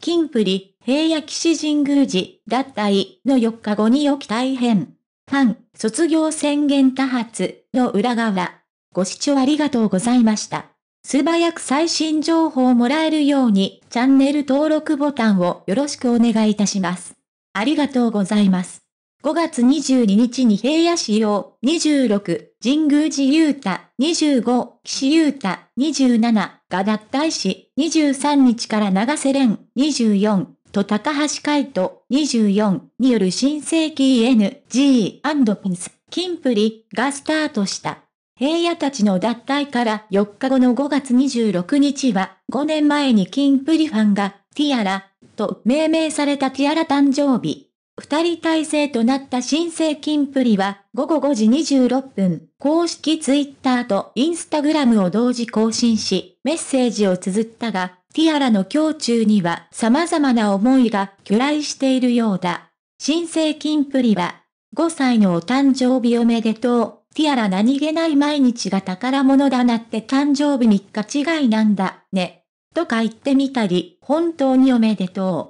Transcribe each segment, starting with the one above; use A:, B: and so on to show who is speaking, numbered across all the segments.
A: 金プリ、平野騎士神宮寺、脱退の4日後に起き大変。ファン、卒業宣言多発の裏側。ご視聴ありがとうございました。素早く最新情報をもらえるように、チャンネル登録ボタンをよろしくお願いいたします。ありがとうございます。5月22日に平野市用26、神宮寺雄太25、岸優太27が脱退し、23日から長瀬廉24と高橋海人24による新世紀 n g p ン n s 金プリがスタートした。平野たちの脱退から4日後の5月26日は、5年前に金プリファンがティアラと命名されたティアラ誕生日。二人体制となった新生金プリは午後5時26分、公式ツイッターとインスタグラムを同時更新し、メッセージを綴ったが、ティアラの胸中には様々な思いが巨来しているようだ。新生金プリは、5歳のお誕生日おめでとう。ティアラ何気ない毎日が宝物だなって誕生日3日違いなんだね。とか言ってみたり、本当におめでとう。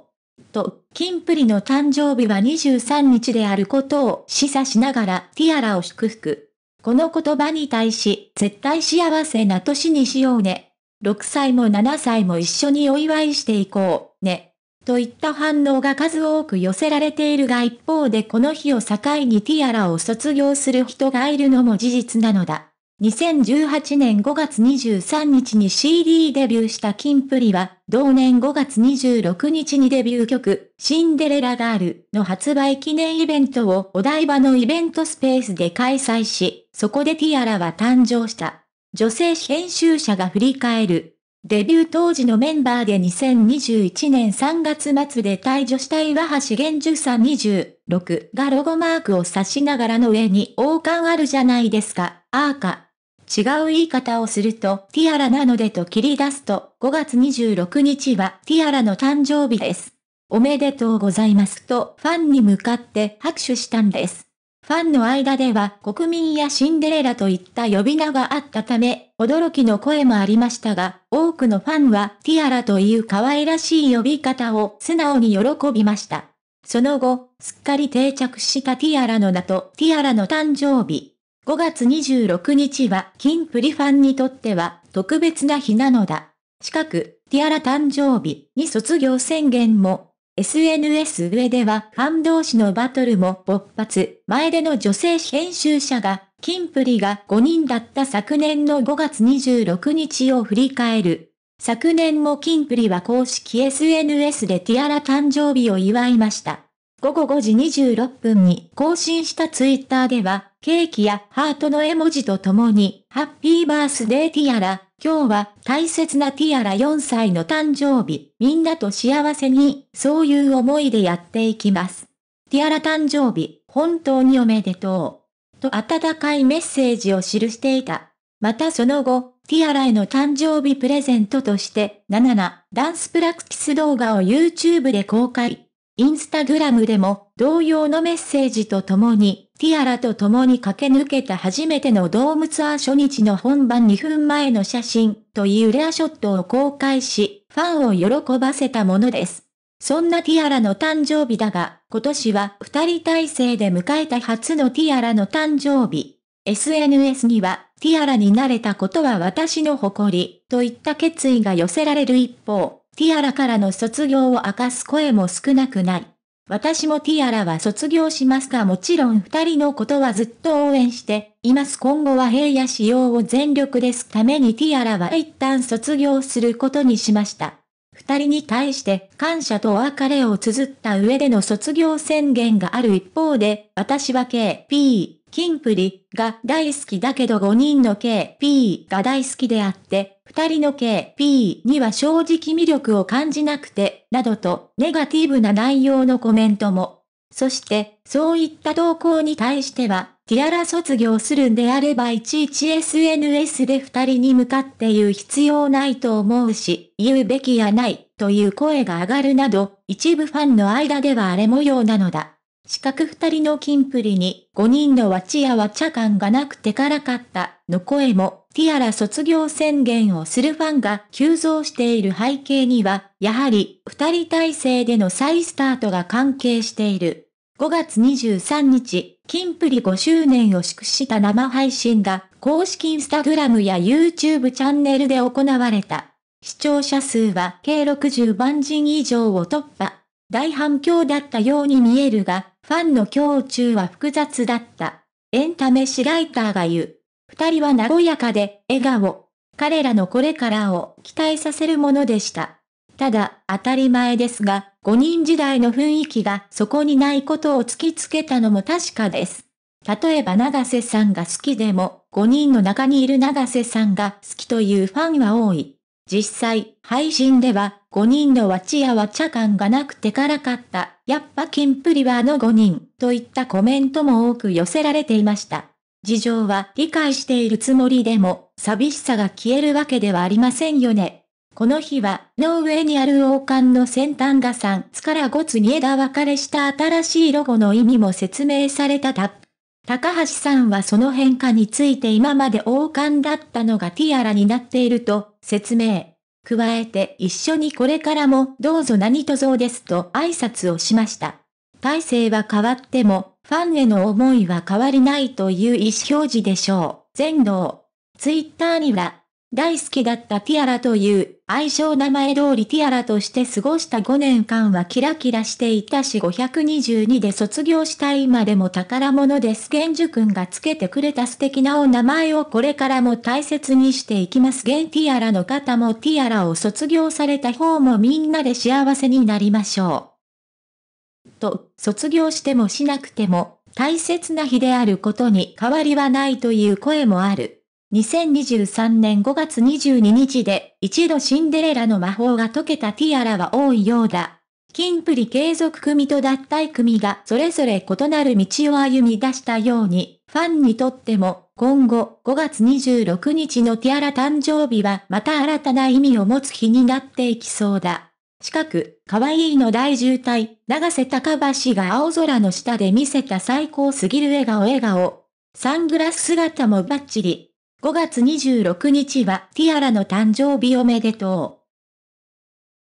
A: と、金プリの誕生日は23日であることを示唆しながらティアラを祝福。この言葉に対し、絶対幸せな年にしようね。6歳も7歳も一緒にお祝いしていこう、ね。といった反応が数多く寄せられているが一方でこの日を境にティアラを卒業する人がいるのも事実なのだ。2018年5月23日に CD デビューしたキンプリは、同年5月26日にデビュー曲、シンデレラガールの発売記念イベントをお台場のイベントスペースで開催し、そこでティアラは誕生した。女性編集者が振り返る。デビュー当時のメンバーで2021年3月末で退場した岩橋玄樹さん26がロゴマークを指しながらの上に王冠あるじゃないですか、アーカ。違う言い方をすると、ティアラなのでと切り出すと、5月26日はティアラの誕生日です。おめでとうございますと、ファンに向かって拍手したんです。ファンの間では国民やシンデレラといった呼び名があったため、驚きの声もありましたが、多くのファンはティアラという可愛らしい呼び方を素直に喜びました。その後、すっかり定着したティアラの名とティアラの誕生日、5月26日は、キンプリファンにとっては、特別な日なのだ。近く、ティアラ誕生日に卒業宣言も、SNS 上では、ファン同士のバトルも勃発。前での女性編集者が、キンプリが5人だった昨年の5月26日を振り返る。昨年もキンプリは公式 SNS でティアラ誕生日を祝いました。午後5時26分に更新したツイッターでは、ケーキやハートの絵文字とともに、ハッピーバースデーティアラ、今日は大切なティアラ4歳の誕生日、みんなと幸せに、そういう思いでやっていきます。ティアラ誕生日、本当におめでとう。と温かいメッセージを記していた。またその後、ティアラへの誕生日プレゼントとして、ナナ、ダンスプラクティス動画を YouTube で公開。インスタグラムでも同様のメッセージとともにティアラと共に駆け抜けた初めてのドームツアー初日の本番2分前の写真というレアショットを公開し、ファンを喜ばせたものです。そんなティアラの誕生日だが、今年は二人体制で迎えた初のティアラの誕生日。SNS には、ティアラになれたことは私の誇り、といった決意が寄せられる一方、ティアラからの卒業を明かす声も少なくない。私もティアラは卒業しますがもちろん二人のことはずっと応援しています。今後は平野仕様を全力ですためにティアラは一旦卒業することにしました。二人に対して感謝とお別れを綴った上での卒業宣言がある一方で、私は KP、キンプリが大好きだけど5人の KP が大好きであって、二人の KP には正直魅力を感じなくてなどとネガティブな内容のコメントも。そして、そういった投稿に対しては、ティアラ卒業するんであればいちいち SNS で二人に向かって言う必要ないと思うし、言うべきやないという声が上がるなど、一部ファンの間では荒れ模様なのだ。四角二人のキンプリに、五人のわちやわちゃ感がなくてからかった、の声もティアラ卒業宣言をするファンが急増している背景には、やはり二人体制での再スタートが関係している。5月23日、金プリ5周年を祝した生配信が公式インスタグラムや YouTube チャンネルで行われた。視聴者数は計60万人以上を突破。大反響だったように見えるが、ファンの胸中は複雑だった。エンタメシライターが言う。二人は和やかで、笑顔。彼らのこれからを期待させるものでした。ただ、当たり前ですが、5人時代の雰囲気がそこにないことを突きつけたのも確かです。例えば長瀬さんが好きでも、5人の中にいる長瀬さんが好きというファンは多い。実際、配信では、5人のわちやわちゃ感がなくてからかった、やっぱキンプリはあの5人、といったコメントも多く寄せられていました。事情は理解しているつもりでも、寂しさが消えるわけではありませんよね。この日は、の上にある王冠の先端が3つから5つに枝分かれした新しいロゴの意味も説明されたた。高橋さんはその変化について今まで王冠だったのがティアラになっていると説明。加えて一緒にこれからもどうぞ何とぞですと挨拶をしました。体制は変わってもファンへの思いは変わりないという意思表示でしょう。全能。ツイッターには、大好きだったティアラという、愛称名前通りティアラとして過ごした5年間はキラキラしていたし522で卒業した今でも宝物です。玄樹くんがつけてくれた素敵なお名前をこれからも大切にしていきます。現ティアラの方もティアラを卒業された方もみんなで幸せになりましょう。と、卒業してもしなくても、大切な日であることに変わりはないという声もある。2023年5月22日で、一度シンデレラの魔法が解けたティアラは多いようだ。金プリ継続組と脱退組がそれぞれ異なる道を歩み出したように、ファンにとっても、今後5月26日のティアラ誕生日はまた新たな意味を持つ日になっていきそうだ。近く、可愛いの大渋滞、長瀬高橋が青空の下で見せた最高すぎる笑顔笑顔。サングラス姿もバッチリ。5月26日はティアラの誕生日おめでとう。